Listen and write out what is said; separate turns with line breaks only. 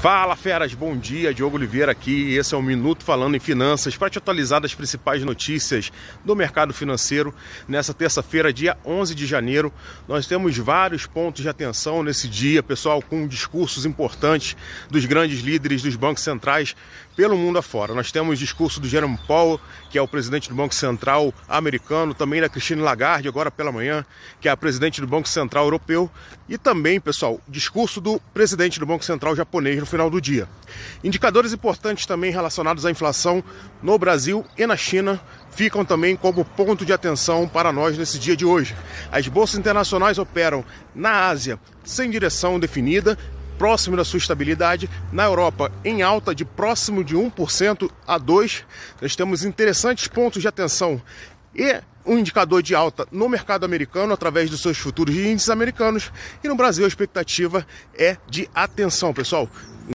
Fala feras, bom dia. Diogo Oliveira aqui. Esse é o minuto falando em finanças para te atualizar das principais notícias do mercado financeiro. Nessa terça-feira, dia 11 de janeiro, nós temos vários pontos de atenção nesse dia, pessoal, com discursos importantes dos grandes líderes dos bancos centrais pelo mundo afora. Nós temos o discurso do Jerome Powell, que é o presidente do Banco Central americano, também da Christine Lagarde agora pela manhã, que é a presidente do Banco Central europeu, e também, pessoal, discurso do presidente do Banco Central japonês no final do dia. Indicadores importantes também relacionados à inflação no Brasil e na China ficam também como ponto de atenção para nós nesse dia de hoje. As bolsas internacionais operam na Ásia sem direção definida próximo da sua estabilidade. Na Europa, em alta de próximo de 1% a 2%. Nós temos interessantes pontos de atenção e um indicador de alta no mercado americano através dos seus futuros índices americanos. E no Brasil, a expectativa é de atenção, pessoal.